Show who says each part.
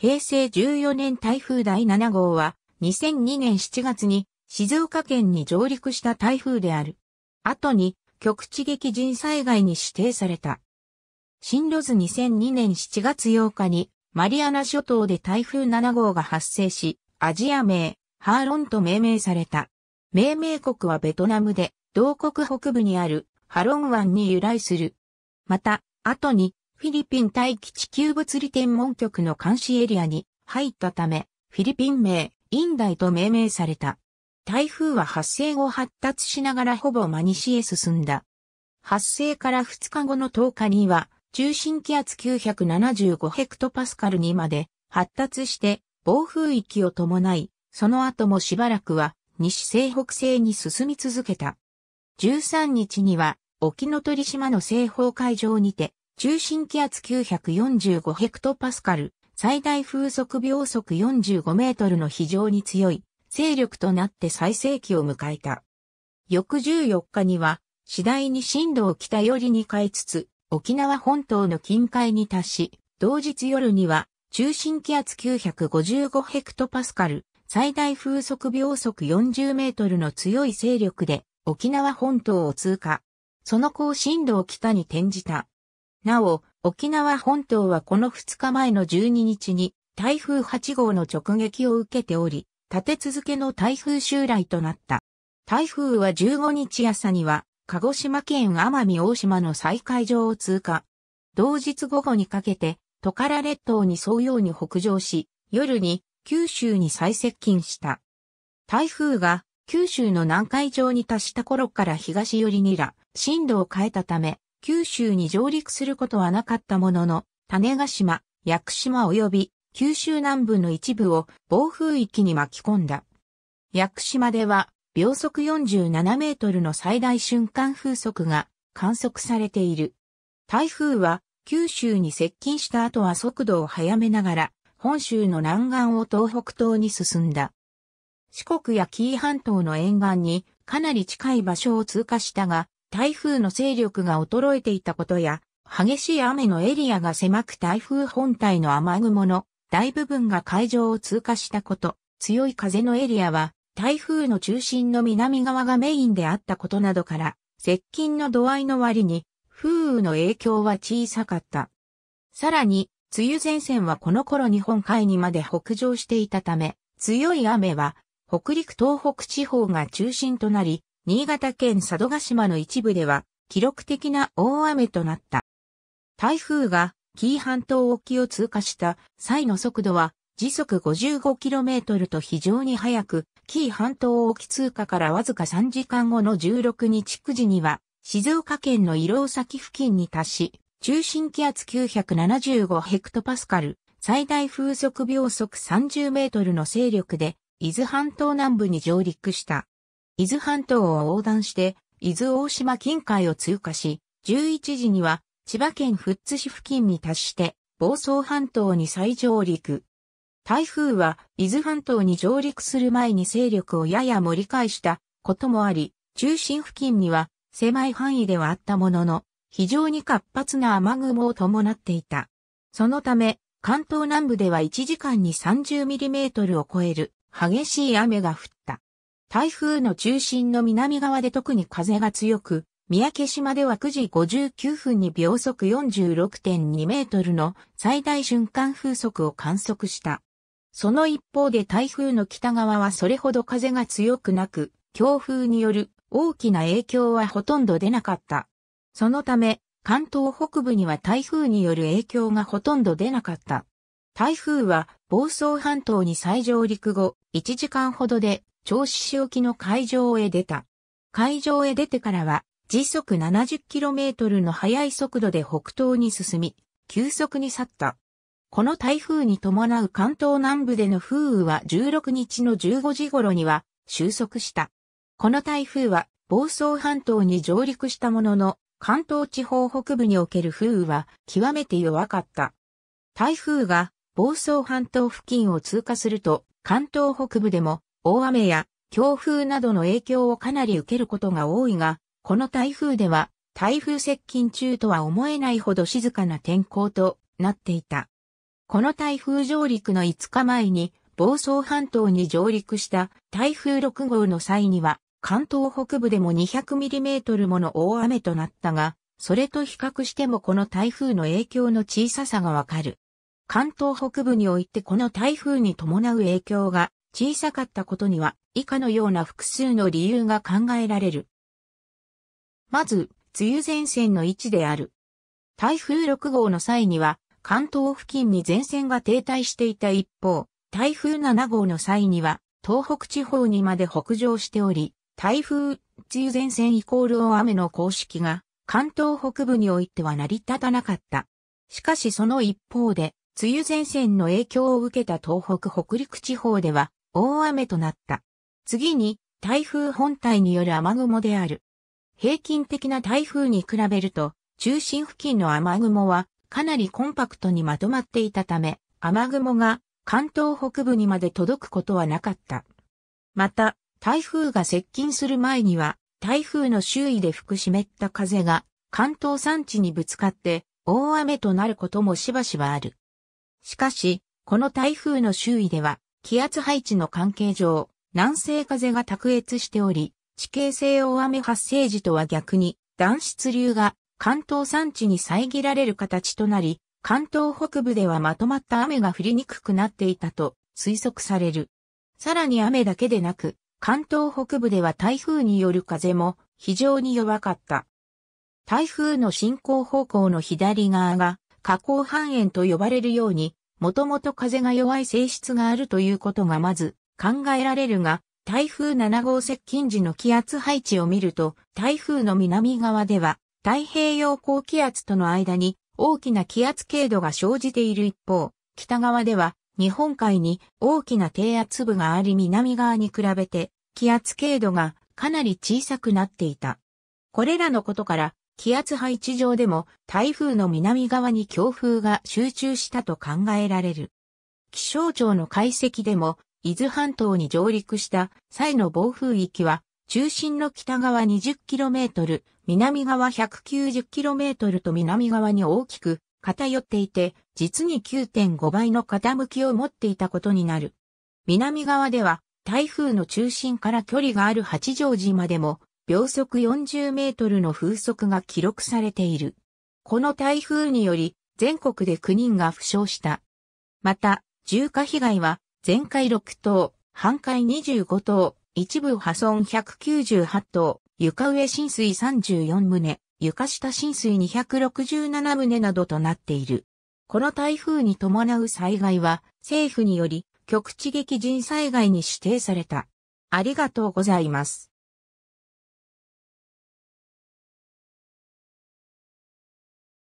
Speaker 1: 平成14年台風第7号は、2002年7月に静岡県に上陸した台風である。後に局地激甚災害に指定された。進路図2002年7月8日にマリアナ諸島で台風7号が発生し、アジア名、ハーロンと命名された。命名国はベトナムで、同国北部にあるハロン湾に由来する。また、後にフィリピン大気地球物理天文局の監視エリアに入ったため、フィリピン名、インダイと命名された。台風は発生後発達しながらほぼ真西へ進んだ。発生から2日後の10日には、中心気圧975ヘクトパスカルにまで発達して暴風域を伴い、その後もしばらくは西西北西に進み続けた。13日には沖ノ鳥島の西方海上にて中心気圧945ヘクトパスカル、最大風速秒速45メートルの非常に強い勢力となって最盛期を迎えた。翌14日には、次第に震度を北寄りに変えつつ、沖縄本島の近海に達し、同日夜には、中心気圧955ヘクトパスカル、最大風速秒速40メートルの強い勢力で沖縄本島を通過。その後震度を北に転じた。なお、沖縄本島はこの2日前の12日に台風8号の直撃を受けており、立て続けの台風襲来となった。台風は15日朝には、鹿児島県奄美大島の再海上を通過。同日午後にかけて、トカラ列島に沿うように北上し、夜に九州に最接近した。台風が九州の南海上に達した頃から東寄りにら、進路を変えたため、九州に上陸することはなかったものの、種ヶ島、屋久島及び九州南部の一部を暴風域に巻き込んだ。屋久島では秒速47メートルの最大瞬間風速が観測されている。台風は九州に接近した後は速度を速めながら本州の南岸を東北東に進んだ。四国や紀伊半島の沿岸にかなり近い場所を通過したが、台風の勢力が衰えていたことや、激しい雨のエリアが狭く台風本体の雨雲の大部分が海上を通過したこと、強い風のエリアは台風の中心の南側がメインであったことなどから、接近の度合いの割に、風雨の影響は小さかった。さらに、梅雨前線はこの頃日本海にまで北上していたため、強い雨は北陸東北地方が中心となり、新潟県佐渡島の一部では記録的な大雨となった。台風が紀伊半島沖を通過した際の速度は時速 55km と非常に速く、紀伊半島沖通過からわずか3時間後の16日9時には、静岡県の伊朗崎付近に達し、中心気圧975ヘクトパスカル、最大風速秒速30メートルの勢力で、伊豆半島南部に上陸した。伊豆半島を横断して、伊豆大島近海を通過し、11時には千葉県富津市付近に達して、房総半島に再上陸。台風は伊豆半島に上陸する前に勢力をやや盛り返したこともあり、中心付近には狭い範囲ではあったものの、非常に活発な雨雲を伴っていた。そのため、関東南部では1時間に30ミリメートルを超える激しい雨が降った。台風の中心の南側で特に風が強く、三宅島では9時59分に秒速46.2メートルの最大瞬間風速を観測した。その一方で台風の北側はそれほど風が強くなく、強風による大きな影響はほとんど出なかった。そのため、関東北部には台風による影響がほとんど出なかった。台風は房総半島に再上陸後、1時間ほどで調子市沖の海上へ出た。海上へ出てからは、時速 70km の速い速度で北東に進み、急速に去った。この台風に伴う関東南部での風雨は16日の15時頃には収束した。この台風は房総半島に上陸したものの、関東地方北部における風雨は極めて弱かった。台風が房総半島付近を通過すると、関東北部でも大雨や強風などの影響をかなり受けることが多いが、この台風では台風接近中とは思えないほど静かな天候となっていた。この台風上陸の5日前に房総半島に上陸した台風6号の際には関東北部でも 200mm もの大雨となったが、それと比較してもこの台風の影響の小ささがわかる。関東北部においてこの台風に伴う影響が小さかったことには以下のような複数の理由が考えられる。まず、梅雨前線の位置である。台風6号の際には、関東付近に前線が停滞していた一方、台風7号の際には、東北地方にまで北上しており、台風、梅雨前線イコール大雨の公式が、関東北部においては成り立たなかった。しかしその一方で、梅雨前線の影響を受けた東北北陸地方では、大雨となった。次に、台風本体による雨雲である。平均的な台風に比べると、中心付近の雨雲はかなりコンパクトにまとまっていたため、雨雲が関東北部にまで届くことはなかった。また、台風が接近する前には、台風の周囲で吹く湿った風が関東山地にぶつかって大雨となることもしばしばある。しかし、この台風の周囲では気圧配置の関係上、南西風が卓越しており、地形性大雨発生時とは逆に、暖湿流が関東山地に遮られる形となり、関東北部ではまとまった雨が降りにくくなっていたと推測される。さらに雨だけでなく、関東北部では台風による風も非常に弱かった。台風の進行方向の左側が河口半円と呼ばれるようにもともと風が弱い性質があるということがまず考えられるが、台風7号接近時の気圧配置を見ると、台風の南側では太平洋高気圧との間に大きな気圧経度が生じている一方、北側では日本海に大きな低圧部があり南側に比べて気圧経度がかなり小さくなっていた。これらのことから気圧配置上でも台風の南側に強風が集中したと考えられる。気象庁の解析でも、伊豆半島に上陸した際の暴風域は、中心の北側 20km、南側 190km と南側に大きく偏っていて、実に9.5倍の傾きを持っていたことになる。南側では、台風の中心から距離がある八丈島でも秒速40メートルの風速が記録されている。この台風により、全国で9人が負傷した。また、重火被害は、全壊6棟、半壊25棟、一部破損198棟、床上浸水34棟、床下浸水267棟などとなっている。この台風に伴う災害は、政府により、局地激甚災害に指定された。ありがとうございます。